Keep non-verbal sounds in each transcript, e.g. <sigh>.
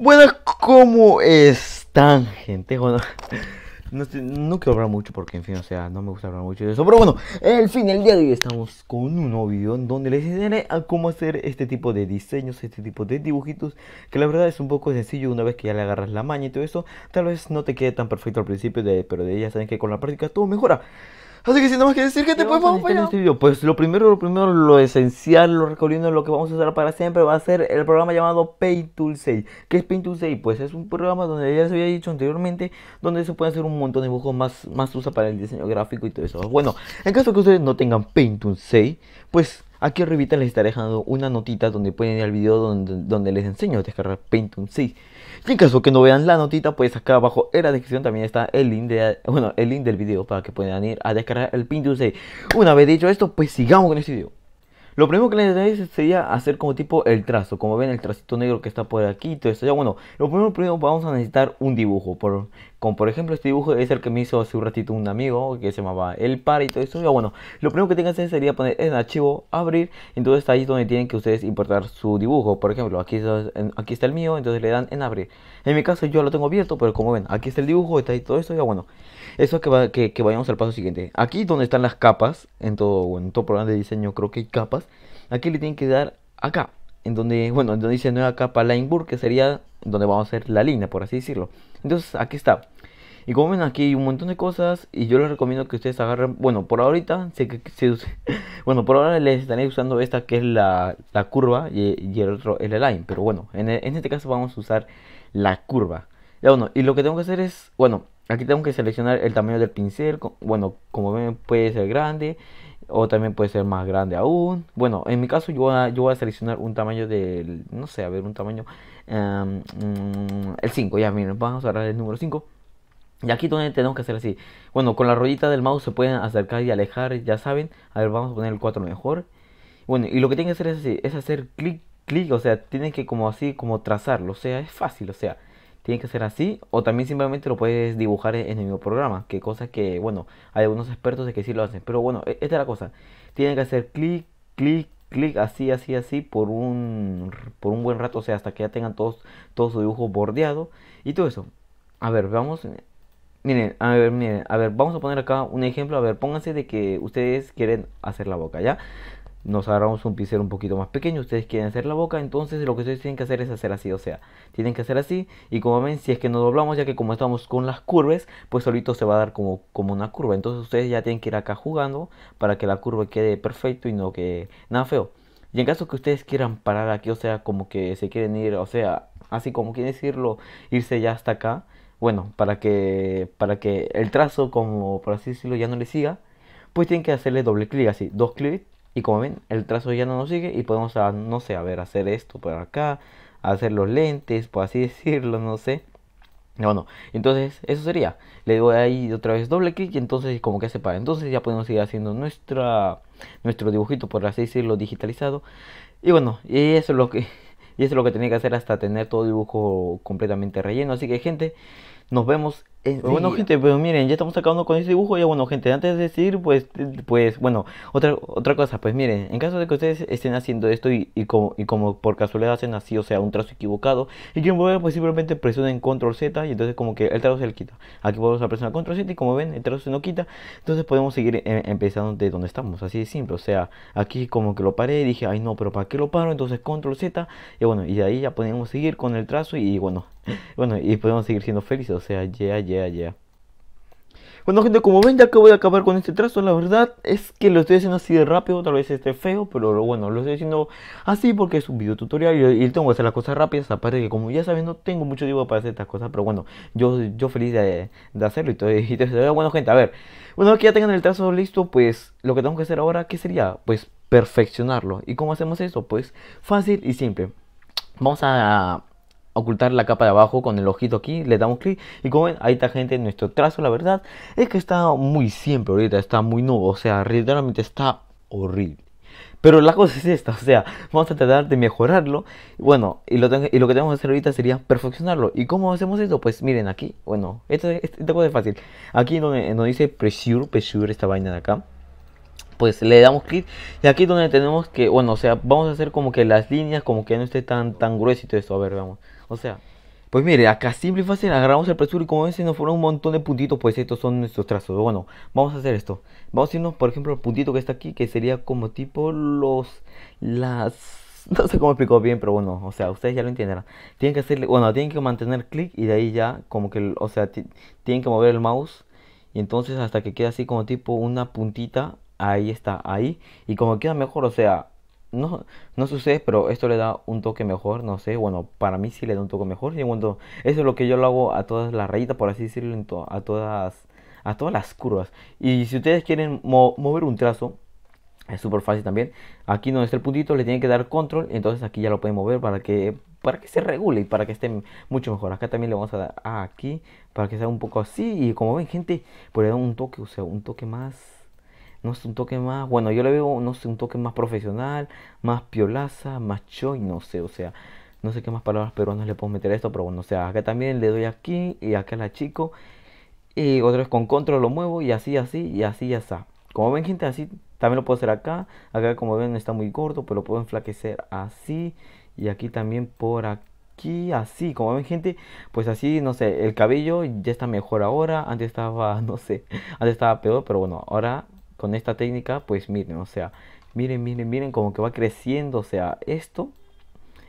Bueno, ¿cómo están, gente? Bueno, <laughs> no, quiero hablar mucho porque, en fin, o sea, no me gusta hablar mucho de eso. Pero bueno, el fin, el día de hoy estamos con un nuevo video en donde les enseñaré a cómo hacer este tipo de diseños, este tipo de dibujitos. Que la verdad es un poco sencillo una vez que ya le agarras la maña y todo eso. Tal vez no te quede tan perfecto al principio, pero de ya saben que con la práctica todo mejora. Así que si no más que decir que te puedes acompañar. Pues lo primero, lo primero, lo esencial, lo recorriendo lo que vamos a usar para siempre va a ser el programa llamado Paytool 6. ¿Qué es Paytool 6? Pues es un programa donde ya se había dicho anteriormente, donde se pueden hacer un montón de dibujos más, más usa para el diseño gráfico y todo eso. Bueno, en caso que ustedes no tengan Paytool 6, pues Aquí arribita les estaré dejando una notita donde pueden ir al video donde, les enseño a descargar Paint 6. en caso que no vean la notita, pues acá abajo en la descripción también está el link, de, bueno, el link del video para que puedan ir a descargar el Paint 6. Una vez dicho esto, pues sigamos con este video. Lo primero que les sería hacer como tipo el trazo, como ven el tracito negro que está por aquí, todo esto. Ya bueno, lo primero, primero vamos a necesitar un dibujo. Por, como por ejemplo este dibujo es el que me hizo hace un ratito un amigo que se llamaba El Par y todo eso. Ya bueno, lo primero que tengan que hacer sería poner en archivo, abrir. Entonces ahí es donde tienen que ustedes importar su dibujo. Por ejemplo, aquí está, aquí está el mío, entonces le dan en abrir. En mi caso yo lo tengo abierto, pero como ven, aquí está el dibujo, está ahí todo eso. Ya bueno, eso es que, va, que, vayamos al paso siguiente. Aquí donde están las capas, en todo, en todo programa de diseño creo que hay capas. Aquí le tienen que dar acá. En donde, bueno, donde dice nueva capa Lineburg, que sería donde vamos a hacer la línea, por así decirlo. Entonces aquí está. Y como ven aquí hay un montón de cosas y yo les recomiendo que ustedes agarren, bueno, por ahorita, sé que, <laughs> bueno, por ahora les estaré usando esta que es la, curva y, el otro el line. pero bueno, en, este caso vamos a usar la curva. y lo que tengo que hacer es, bueno, aquí tengo que seleccionar el tamaño del pincel, bueno, como ven puede ser grande o también puede ser más grande aún. Bueno, en mi caso yo voy a, yo voy a seleccionar un tamaño del, no sé, a ver, un tamaño, em, mm, el 5, ya miren, vamos a usar el número 5. Y aquí donde tenemos que hacer así. Bueno, con la rollita del mouse se pueden acercar y alejar, ya saben. A ver, vamos a poner el 4 mejor. Bueno, y lo que tienen que hacer es así, es hacer clic, clic, o sea, tienen que como así, como trazarlo, o sea, es fácil, o sea, tienen que hacer así, o también simplemente lo puedes dibujar en el mismo programa, que cosa que, bueno, hay algunos expertos de que sí lo hacen, pero bueno, e, esta es la cosa, tienen que hacer clic, clic, clic así, así, así por un, por un buen rato, o sea, hasta que ya tengan todos, todo su dibujo bordeado y todo eso. A ver, vamos Miren, a ver, miren, a ver, vamos a poner acá un ejemplo. A ver, pónganse de que ustedes quieren hacer la boca, ¿ya? Nos agarramos un pincel un poquito más pequeño, ustedes quieren hacer la boca, entonces lo que ustedes tienen que hacer es hacer así, o sea, tienen que hacer así, y como ven, si es que nos doblamos, ya que como estamos con las curvas, pues solito se va a dar como, como una curva, entonces ustedes ya tienen que ir acá jugando para que la curva quede perfecto y no que nada feo. Y en caso que ustedes quieran parar aquí, o sea, como que se quieren ir, o sea, así como quieren decirlo, irse ya hasta acá, bueno, para que, para que el trazo, como por así decirlo, ya no le siga, pues tienen que hacerle doble clic, así, dos clics, y como ven, el trazo ya no nos sigue y podemos, ah, no sé, a ver, hacer esto por acá, hacer los lentes, por así <laughs> decirlo, no sé. Bueno, entonces eso sería. Le doy ahí otra vez doble clic y entonces como que se para. Entonces ya podemos ir haciendo nuestra, nuestro dibujito, por así decirlo, digitalizado. Y bueno, y eso es lo que y eso es lo que tenía que hacer hasta tener todo el dibujo completamente relleno. Así que gente, nos vemos eh, bueno, gente, pues miren, ya estamos acabando con este dibujo. Ya bueno, gente, antes de decir, pues, pues, bueno, otra, otra cosa, pues miren, en caso de que ustedes estén haciendo esto y, como, y como por casualidad hacen así, o sea, un trazo equivocado, y quieren volver, pues simplemente presionen control Z y entonces como que el trazo se le quita. Aquí podemos presionar control Z y como ven, el trazo se no quita. Entonces podemos seguir eh, empezando de donde estamos, así de simple. O sea, aquí como que lo paré, y dije, ay no, pero ¿para qué lo paro? Entonces control Z, y bueno, y de ahí ya podemos seguir con el trazo y bueno, <laughs> bueno, y podemos seguir siendo felices, o sea, ya, ya, ya. Bueno, gente, como ven, ya voy a acabar con este trazo. La verdad es que lo estoy haciendo así de rápido, tal vez esté feo, pero bueno, lo estoy haciendo así porque es un video tutorial y, tengo que hacer las cosas rápidas. Aparte que, como ya saben, no tengo mucho tiempo para hacer estas cosas, pero bueno, yo, yo feliz de, hacerlo y todo. Bueno, gente, a ver, bueno, que ya tengan el trazo listo, pues lo que tengo que hacer ahora, ¿qué sería? Pues perfeccionarlo. ¿Y cómo hacemos eso? Pues fácil y simple. Vamos a ocultar la capa de abajo con el ojito aquí, le damos clic y como ven, ahí está gente, nuestro trazo, la verdad, es que está muy siempre ahorita, está muy nuevo, o sea, realmente está horrible. Pero la cosa es esta, o sea, vamos a tratar de mejorarlo. Bueno, y lo, y lo que tenemos que hacer ahorita sería perfeccionarlo. ¿Y cómo hacemos esto? Pues miren aquí, bueno, esto cosa es este fácil. Aquí donde nos dice pressure, pressure esta vaina de acá pues le damos clic y aquí donde tenemos que, bueno, o sea, vamos a hacer como que las líneas como que no esté tan tan gruesito esto, a ver, vamos. O sea, pues mire, acá simple y fácil agarramos el presuro y como ven se nos fueron un montón de puntitos, pues estos son nuestros trazos. Bueno, vamos a hacer esto. Vamos a irnos, por ejemplo, el puntito que está aquí, que sería como tipo los, las... <laughs> No sé cómo explicó bien, pero bueno, o sea, ustedes ya lo entenderán. Tienen que hacerle, bueno, tienen que mantener clic y de ahí ya como que, o sea, tienen que mover el mouse. Y entonces hasta que quede así como tipo una puntita, ahí está, ahí. Y como queda mejor, o sea, no, no sé pero esto le da un toque mejor, no sé, bueno, para mí sí le da un toque mejor. Y cuando eso es lo que yo lo hago a todas las rayitas, por así decirlo, a todas a todas las curvas. Y si ustedes quieren mover un trazo, es súper fácil también. Aquí donde está el puntito le tienen que dar control, entonces aquí ya lo pueden mover para que para que se regule y para que esté mucho mejor. Acá también le vamos a dar ah, aquí para que sea un poco así y como ven, gente, pues le da un toque, o sea, un toque más no es un toque más, bueno, yo le veo, no sé, un toque más profesional, más piolaza, más choy, no sé, o sea, no sé qué más palabras peruanas le puedo meter a esto, pero bueno, o sea, acá también le doy aquí y acá la chico, y otra vez con control lo muevo y así, así, y así, ya está Como ven, gente, así también lo puedo hacer acá, acá como ven está muy gordo, pero lo puedo enflaquecer así, y aquí también por aquí aquí así, como ven gente, pues así, no sé, el cabello ya está mejor ahora, antes estaba, <laughs> no sé, antes estaba peor, pero bueno, ahora con esta técnica, pues miren, o sea, miren, miren, miren como que va creciendo, o sea, esto,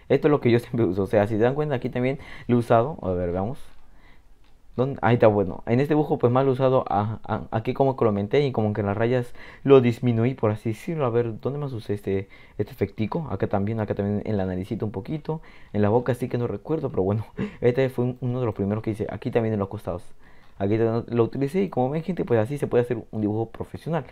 esto es lo que yo <laughs> siempre uso, o sea, si se dan cuenta aquí también lo he usado, a ver, veamos, ahí está, bueno, en este dibujo pues más lo he usado aquí como que lo aumenté y como que en las rayas lo disminuí, por así decirlo, a ver, ¿dónde más usé este, este efectico? Acá también, acá también en la naricita un poquito, en la boca sí que no recuerdo, pero bueno, <laughs> este fue uno de los primeros que hice, aquí también en los costados aquí lo utilicé y como ven gente pues así se puede hacer un dibujo profesional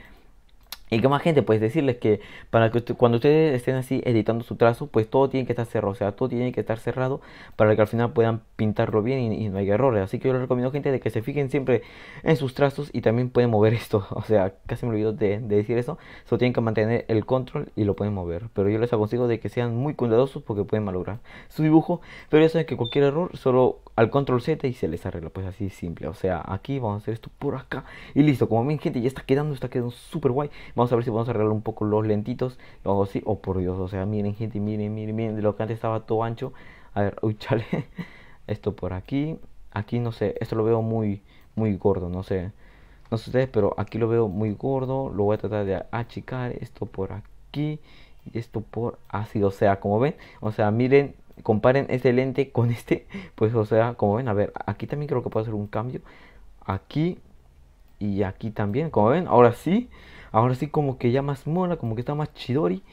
¿Y que más gente? Pues decirles que para que cuando ustedes estén así editando su trazo, pues todo tiene que estar cerrado, o sea, todo tiene que estar cerrado para que al final puedan pintarlo bien y, no haya errores. Así que yo les recomiendo gente de que se fijen siempre en sus trazos y también pueden mover <laughs> esto, o sea, casi me olvido de, decir eso, solo tienen que mantener el control y lo pueden mover. Pero yo les aconsejo de que sean muy cuidadosos porque pueden malograr su dibujo, pero ya saben que cualquier error solo al control Z y se les arregla, pues así simple. O sea, aquí vamos a hacer esto por acá y listo. Como ven gente, ya está quedando, está quedando súper guay Vamos a ver si podemos arreglar un poco los lentitos. luego sí Oh, por Dios. O sea, miren, gente. Miren, miren, miren. De lo que antes estaba todo ancho. A ver, <laughs> uy, chale. Esto por aquí. Aquí no sé. Esto lo veo muy, muy gordo. No sé. No sé ustedes, pero aquí lo veo muy gordo. Lo voy a tratar de achicar. Esto por aquí. Y esto por así. O sea, como ven. O sea, miren comparen este lente con este, pues o sea, como ven, a ver, aquí también creo que puedo hacer un cambio, aquí y aquí también, como ven, ahora sí, Ahora sí como que ya más mola, como que está más chidori.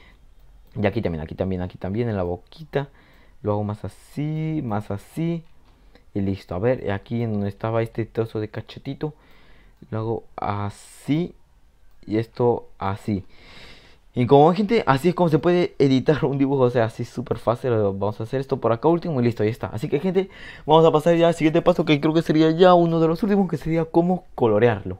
Y aquí también, aquí también, aquí también, en la boquita. Lo hago más así, más así. Y listo. A ver, aquí en donde estaba este trozo de cachetito. Lo hago así. Y esto así. Y como gente, así es como se puede editar un dibujo, o sea, así súper fácil, vamos a hacer esto por acá último y listo, ya está. Así que gente, vamos a pasar ya al siguiente paso que creo que sería ya uno de los últimos, que sería cómo colorearlo.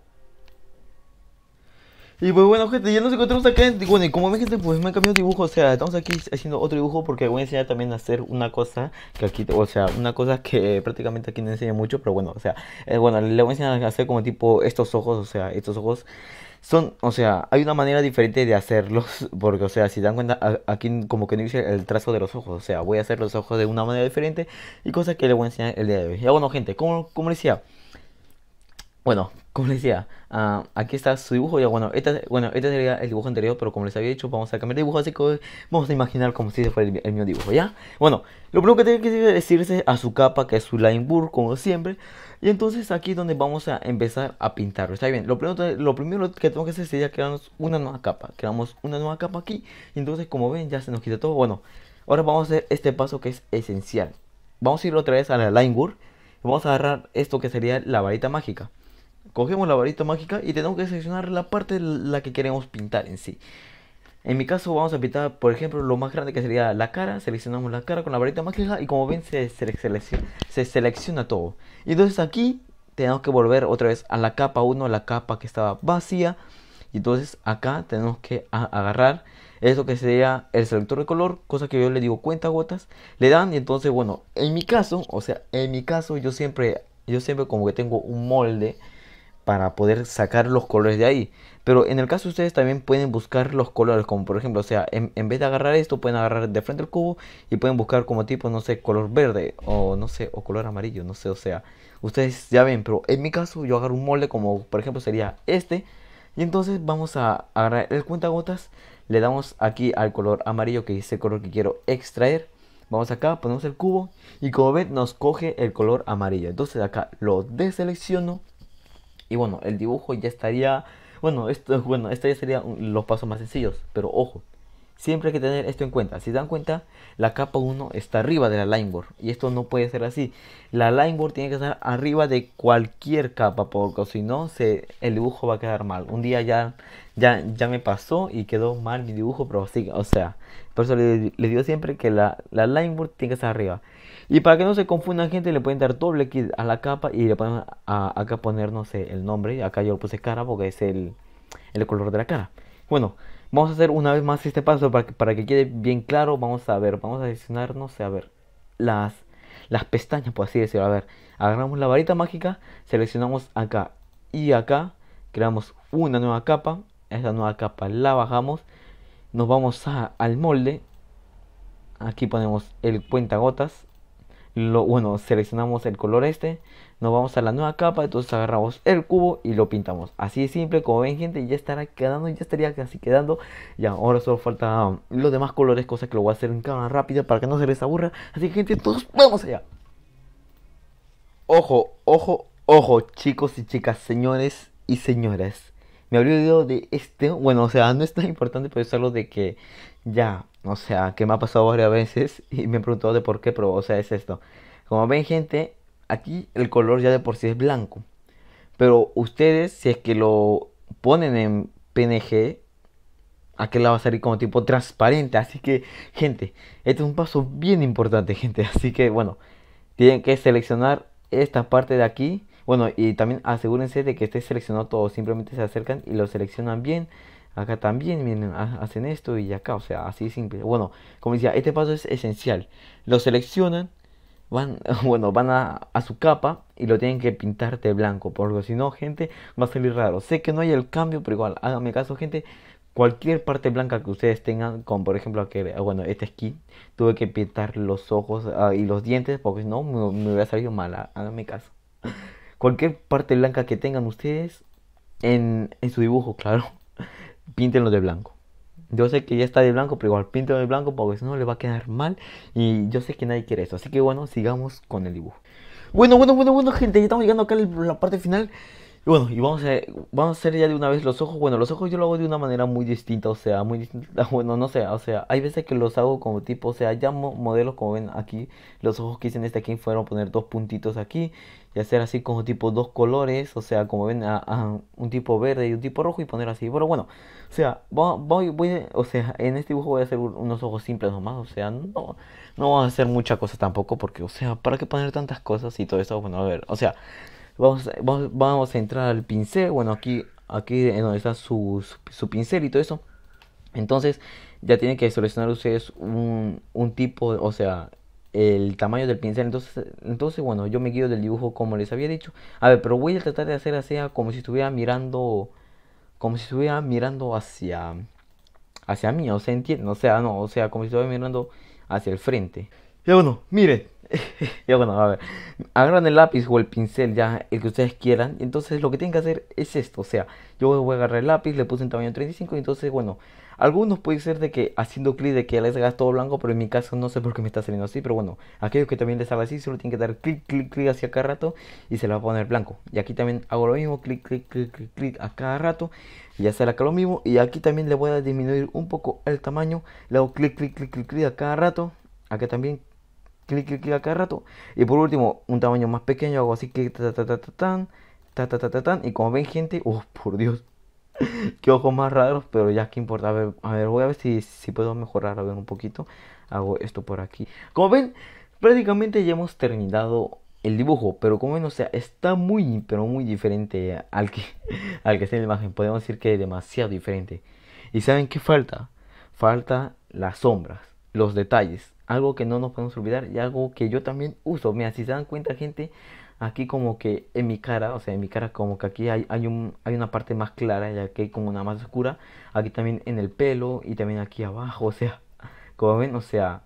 Y pues bueno, gente, ya nos encontramos acá. y bueno, y como ven, gente, pues me han cambiado dibujo. O sea, estamos aquí haciendo otro dibujo porque voy a enseñar también a hacer una cosa que aquí, o sea, una cosa que prácticamente aquí no enseña mucho, pero bueno, o sea, eh, bueno, le voy a enseñar a hacer como tipo estos ojos, o sea, estos ojos son, o sea, hay una manera diferente de hacerlos, <laughs> porque, o sea, si dan cuenta, aquí como que no hice el trazo de los ojos, o sea, voy a hacer los ojos de una manera diferente y cosas que le voy a enseñar el día de hoy. Ya bueno, gente, como, como les decía. Bueno, como les decía, ah, aquí está su dibujo. Ya, bueno, este, bueno, este sería el dibujo anterior, pero como les había dicho, vamos a cambiar el dibujo, así que vamos a imaginar como si fuera el, mismo dibujo, ¿ya? Bueno, lo primero que tiene que decirse a su capa, que es su line burr, como siempre. Y entonces aquí es donde vamos a empezar a pintarlo, ¿está bien? Lo primero, que tengo que hacer sería crearnos una nueva capa. Creamos una nueva capa aquí, y entonces como ven, ya se nos quita todo. Bueno, ahora vamos a hacer este paso que es esencial. Vamos a ir otra vez a la line burr, vamos a agarrar esto que sería la varita mágica cogemos la varita mágica y tenemos que seleccionar la parte la que queremos pintar en sí. En mi caso vamos a pintar, por ejemplo, lo más grande que sería la cara. Seleccionamos la cara con la varita mágica y como ven se, selecciona, se selecciona todo. Y entonces aquí tenemos que volver otra vez a la capa 1, la capa que estaba vacía. Y entonces acá tenemos que agarrar eso que sería el selector de color, cosa que yo le digo cuenta gotas. Le dan y entonces, bueno, en mi caso, o sea, en mi caso yo siempre, yo siempre como que tengo un molde para poder sacar los colores de ahí. Pero en el caso de ustedes también pueden buscar los colores, como por ejemplo, o sea, en, vez de agarrar esto, pueden agarrar de frente el cubo y pueden buscar como tipo, no sé, color verde o no sé, o color amarillo, no sé, o sea, ustedes ya ven, pero en mi caso yo agarro un molde como por ejemplo sería este. Y entonces vamos a agarrar el cuentagotas, le damos aquí al color amarillo que es el color que quiero extraer. Vamos acá, ponemos el cubo y como ven nos coge el color amarillo. Entonces acá lo deselecciono y bueno, el dibujo ya estaría, bueno, esto bueno, esto ya serían los pasos más sencillos, pero ojo, siempre hay que tener esto en cuenta. Si dan cuenta, la capa 1 está arriba de la lineboard y esto no puede ser así. La lineboard tiene que estar arriba de cualquier capa porque si no se, el dibujo va a quedar mal. Un día ya ya me pasó y quedó mal mi dibujo, pero sí, o sea, por eso le, digo siempre que la la lineboard tiene que estar arriba. Y para que no se confunda gente, le pueden dar doble kit a la capa y le pueden a, acá ponernos el nombre. Acá yo lo puse cara porque es el, color de la cara. Bueno, vamos a hacer una vez más este paso para que, para que quede bien claro. Vamos a ver, vamos a adicionar, no a ver, las, las pestañas, por así decirlo. A ver, agarramos la varita mágica, seleccionamos acá y acá, creamos una nueva capa. Esta nueva capa la bajamos, nos vamos al molde. Aquí ponemos el cuentagotas bueno, seleccionamos el color este, nos vamos a la nueva capa, entonces agarramos el cubo y lo pintamos. Así de simple, como ven gente, ya estará quedando, ya estaría casi quedando. Ya, ahora solo falta um, los demás colores, Cosa que lo voy a hacer en cámara rápida para que no se les aburra. Así que gente, todos vamos allá. Ojo, ojo, ojo, chicos y chicas, señores y señoras. Me el olvidado de este, bueno, o sea, no es tan importante, pero es algo de que ya o sea, que me ha pasado varias veces <laughs> y me han preguntado de por qué, pero, o sea, es esto. Como ven, gente, aquí el color ya de por sí es blanco. Pero ustedes, si es que lo ponen en PNG, aquí la va a salir como tipo transparente. Así que, gente, este es un paso bien importante, <laughs> gente. Así que, bueno, tienen que seleccionar esta parte de aquí. Bueno, y también asegúrense de que esté seleccionado todo. Simplemente se acercan y lo seleccionan bien acá también, vienen ah, hacen esto y acá, o sea, así simple. Bueno, como decía, este paso es esencial. Lo seleccionan, van, <laughs> bueno, van a, su capa y lo tienen que pintar de blanco, porque si no, gente, va a salir raro. Sé que no hay el cambio, pero igual, háganme caso, gente. Cualquier parte blanca que ustedes tengan, como por ejemplo, que, bueno, este skin, tuve que pintar los ojos ah, y los dientes, porque si no, me, hubiera salido mal, háganme caso. <laughs> Cualquier parte blanca que tengan ustedes en, en su dibujo, <laughs> claro píntenlo de blanco. Yo sé que ya está de blanco, pero igual píntenlo de blanco porque si no le va a quedar mal. Y yo sé que nadie quiere eso. Así que bueno, sigamos con el dibujo. Bueno, bueno, bueno, bueno, gente, ya estamos llegando acá a la parte final. Y bueno, y vamos a, vamos a hacer ya de una vez los ojos. Bueno, los ojos yo lo hago de una manera muy distinta, o sea, muy distinta. <laughs> Bueno, no sé, o sea, hay veces que los hago como tipo, o sea, ya modelos como ven aquí, los ojos que hice en este aquí fueron poner dos puntitos aquí y hacer así como tipo dos colores, o sea, como ven, a, un tipo verde y un tipo rojo y poner así. Pero bueno, o sea, voy, voy, o sea, en este dibujo voy a hacer unos ojos simples nomás, o sea, no, no voy a hacer mucha cosa tampoco porque, o sea, ¿para qué poner tantas cosas y todo eso? Bueno, a ver, o sea... Vamos, vamos, a entrar al pincel, bueno, aquí, aquí en donde está su, su, pincel y todo eso. Entonces ya tienen que seleccionar ustedes un, un tipo, o sea, el tamaño del pincel. Entonces, entonces, bueno, yo me guío del dibujo como les había dicho. A ver, pero voy a tratar de hacer así como si estuviera mirando, como si estuviera mirando hacia, hacia mí, o sea, entiendo, o sea, no, o sea, como si estuviera mirando hacia el frente. Ya bueno, miren, <laughs> y bueno, a ver. Agarran el lápiz o el pincel, ya el que ustedes quieran. Entonces lo que tienen que hacer es esto. O sea, yo voy a agarrar el lápiz, le puse en tamaño 35. Entonces, bueno, algunos puede ser de que haciendo clic de que les hagas todo blanco. Pero en mi caso no sé por qué me está saliendo así. Pero bueno, aquellos que también les haga así, solo tienen que dar clic, clic, clic hacia cada rato. Y se le va a poner blanco. Y aquí también hago lo mismo, clic, clic, clic, clic, clic a cada rato. Y ya acá lo mismo. Y aquí también le voy a disminuir un poco el tamaño. Le hago clic, clic, clic, clic, clic a cada rato. Acá también clic, clic, clic a rato. Y por último, un tamaño más pequeño, hago así, que ta, ta, ta, ta, tan, ta, ta, ta, ta, tan. Y como ven, gente, oh, por Dios, <laughs> qué ojos más raros, pero ya que importa. A ver, a ver, voy a ver si, si puedo mejorar, a ver, un poquito. Hago esto por aquí. Como ven, prácticamente ya hemos terminado el dibujo, pero como ven, o sea, está muy, pero muy diferente al que, <laughs> al que está en la imagen. Podemos decir que es demasiado diferente. ¿Y saben qué falta? Falta las sombras, los detalles algo que no nos podemos olvidar y algo que yo también uso. Mira, si se dan cuenta, gente, aquí como que en mi cara, o sea, en mi cara como que aquí hay, hay, un, hay una parte más clara y aquí hay como una más oscura. Aquí también en el pelo y también aquí abajo, o sea, <laughs> como ven, o sea,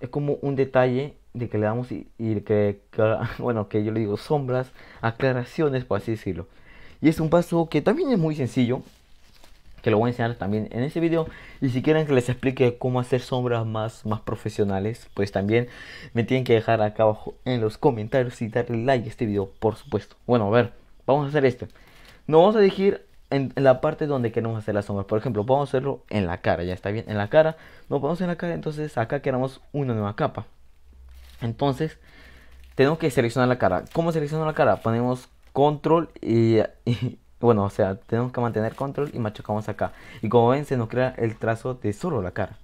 es como un detalle de que le damos y, que, <laughs> bueno, que yo le digo sombras, aclaraciones, por así decirlo. Y es un paso que también es muy sencillo, que lo voy a enseñar también en este video. Y si quieren que les explique cómo hacer sombras más, más profesionales, pues también me tienen que dejar acá abajo en los comentarios y darle like a este video, por supuesto. Bueno, a ver, vamos a hacer este Nos vamos a elegir en, la parte donde queremos hacer las sombras. Por ejemplo, vamos a hacerlo en la cara, ya está bien, en la cara. Nos vamos a en la cara, entonces acá queremos una nueva capa. Entonces, tenemos que seleccionar la cara. ¿Cómo selecciono la cara? Ponemos control y <laughs> Bueno, o sea, tenemos que mantener control y machucamos acá. Y como ven, se nos crea el trazo de solo la cara.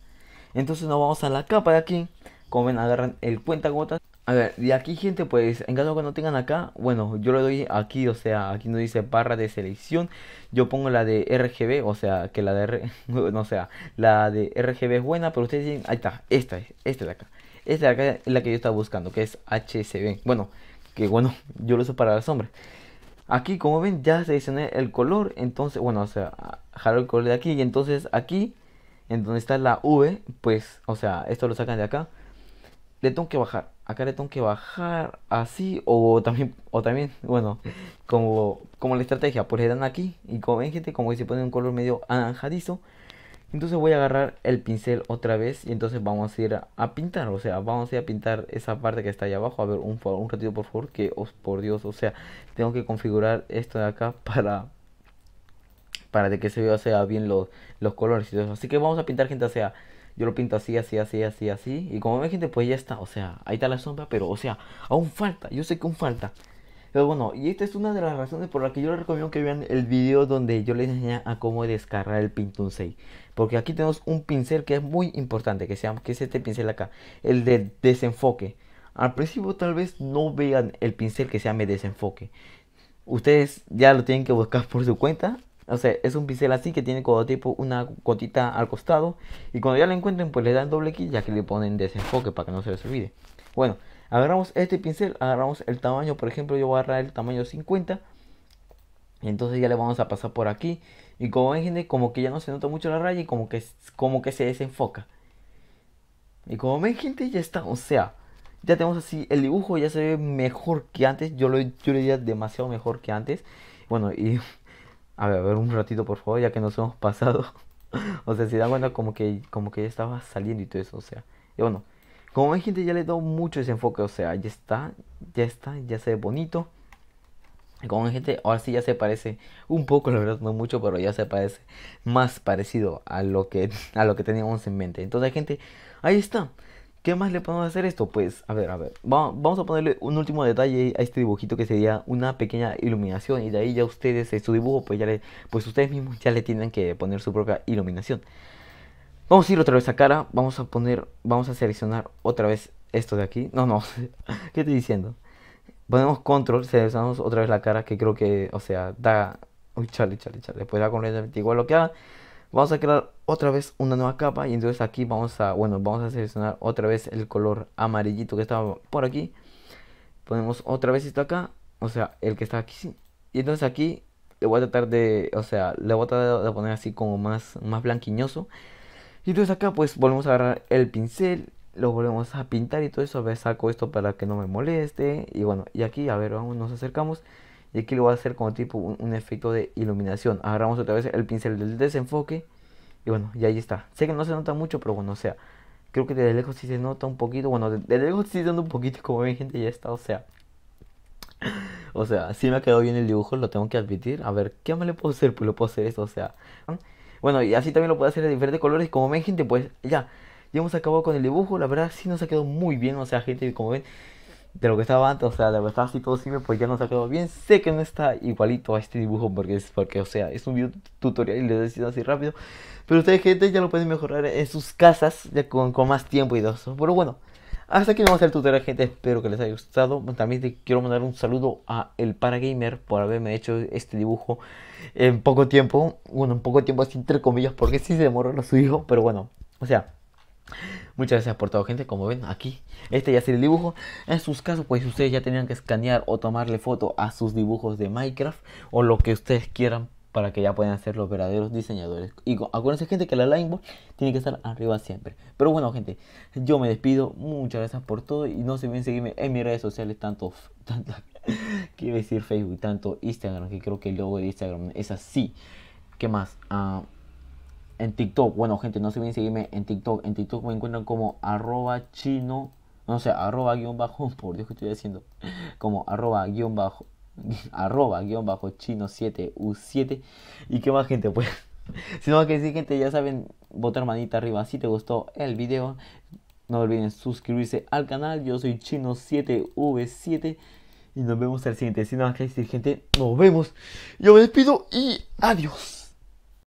Entonces nos vamos a la capa de aquí. Como ven, agarran el gotas. A ver, de aquí, gente, pues, en caso que no tengan acá, bueno, yo le doy aquí, o sea, aquí nos dice barra de selección. Yo pongo la de RGB, o sea, que la de, R... <laughs> no, sea, la de RGB es buena, pero ustedes dicen, ahí está, esta es, esta de acá. Esta es la que yo estaba buscando, que es HCB. Bueno, que bueno, yo lo uso para la sombra Aquí, como ven, ya seleccioné el color. Entonces, bueno, o sea, jalo el color de aquí. Y entonces aquí, en donde está la V, pues, o sea, esto lo sacan de acá. Le tengo que bajar. Acá le tengo que bajar así. O también, o también bueno, como, como la estrategia. Pues le dan aquí. Y como ven, gente, como que se pone un color medio anaranjadizo. Entonces voy a agarrar el pincel otra vez y entonces vamos a ir a, pintar, o sea, vamos a ir a pintar esa parte que está ahí abajo. A ver, un, un ratito por favor, que os, por Dios, o sea, tengo que configurar esto de acá <laughs> para para que se vea bien los, los colores y todo Así que vamos a pintar gente, o sea, yo lo pinto así, así, así, así, así. Y como ven gente, pues ya está, o sea, ahí está la sombra, pero o sea, aún falta, yo sé que aún falta. Pero bueno, y esta es una de las razones por la que yo les recomiendo que vean el video donde yo les enseña a cómo descargar el Pintun 6. Porque aquí tenemos un pincel que es muy importante, que, sea, que es este pincel acá, el de desenfoque. Al principio tal vez no vean el pincel que se llame desenfoque. Ustedes ya lo tienen que buscar por su cuenta. O sea, es un pincel así que tiene como tipo una gotita al costado. Y cuando ya lo encuentren, pues le dan doble clic ya que le ponen desenfoque para que no se les olvide. Bueno, Agarramos este pincel, agarramos el tamaño, por ejemplo, yo voy a agarrar el tamaño 50. Y entonces ya le vamos a pasar por aquí. Y como ven, gente, como que ya no se nota mucho la raya y como que, como que se desenfoca. Y como ven, gente, ya está. O sea, ya tenemos así el dibujo, ya se ve mejor que antes. Yo lo, yo diría demasiado mejor que antes. Bueno, y <laughs> a ver, a ver un ratito, por favor, ya que nos hemos pasado. <laughs> o sea, si dan cuenta, como que, como que ya estaba saliendo y todo eso. O sea, y bueno. Como hay gente ya le doy mucho ese enfoque, o sea, ya está, ya está, ya se ve bonito. Como hay gente, ahora sí ya se parece un poco, la verdad, no mucho, pero ya se parece más parecido a lo que, a lo que teníamos en mente. Entonces, gente, ahí está. ¿Qué más le podemos hacer esto? Pues, a ver, a ver. Vamos a ponerle un último detalle a este dibujito que sería una pequeña iluminación. Y de ahí ya ustedes, eh, su dibujo, pues ya le, pues ustedes mismos ya le tienen que poner su propia iluminación. Vamos a ir otra vez a cara, vamos a poner, vamos a seleccionar otra vez esto de aquí. No, no, <laughs> ¿qué estoy diciendo? Ponemos control, seleccionamos otra vez la cara que creo que, o sea, da... Uy, chale, chale, chale, después pues da completamente igual lo que haga. Vamos a crear otra vez una nueva capa y entonces aquí vamos a, bueno, vamos a seleccionar otra vez el color amarillito que estaba por aquí. Ponemos otra vez esto acá, o sea, el que está aquí. Y entonces aquí le voy a tratar de, o sea, le voy a tratar de poner así como más, más blanquiñoso. Y entonces acá pues volvemos a agarrar el pincel, lo volvemos a pintar y todo eso. A ver, saco esto para que no me moleste. Y bueno, y aquí, a ver, vamos, nos acercamos. Y aquí lo voy a hacer como tipo un, efecto de iluminación. Agarramos otra vez el pincel del desenfoque. Y bueno, y ahí está. Sé que no se nota mucho, pero bueno, o sea, creo que desde lejos sí se nota un poquito. Bueno, desde lejos sí se nota un poquito, como ven, gente, ya está, o sea. O sea, sí me ha quedado bien el dibujo, lo tengo que admitir. A ver, ¿qué más le puedo hacer? Pues le puedo hacer esto, o sea. Bueno, y así también lo puedes hacer de diferentes colores. Y como ven, gente, pues ya, ya hemos acabado con el dibujo. La verdad, sí nos ha quedado muy bien. O sea, gente, como ven, de lo que estaba antes, o sea, de lo que estaba así todo simple, pues ya nos ha quedado bien. Sé que no está igualito a este dibujo porque es, porque, o sea, es un video tutorial y lo decidido así rápido. Pero ustedes, gente, ya lo pueden mejorar en sus casas ya con, con más tiempo y dos Pero bueno. Hasta aquí vamos a hacer el tutorial, gente. Espero que les haya gustado. También quiero mandar un saludo a el Paragamer por haberme hecho este dibujo en poco tiempo. Bueno, en poco tiempo así entre comillas, porque sí se demoró lo suyo, pero bueno, o sea. Muchas gracias por todo, gente. Como ven, aquí este ya es el dibujo. En sus casos, pues ustedes ya tenían que escanear o tomarle foto a sus dibujos de Minecraft o lo que ustedes quieran para que ya puedan ser los verdaderos diseñadores. Y acuérdense, gente, que la lineboard tiene que estar arriba siempre. Pero bueno, gente, yo me despido. Muchas gracias por todo. Y no se olviden seguirme en mis redes sociales, tanto, <laughs> quiero decir Facebook, tanto Instagram, que creo que el logo de Instagram es así. ¿Qué más? Ah, en TikTok, bueno, gente, no se olviden seguirme en TikTok. En TikTok me encuentran como arroba chino. No sé, arroba guión bajo, <laughs> por Dios que estoy haciendo. Como arroba guión bajo <laughs> arroba guión bajo chino 7 u7 y qué más gente pues <laughs> si no que decir gente ya saben botar manita arriba si te gustó el video no olviden suscribirse al canal yo soy chino 7 v7 y nos vemos el siguiente si no que decir gente nos vemos yo me despido y adiós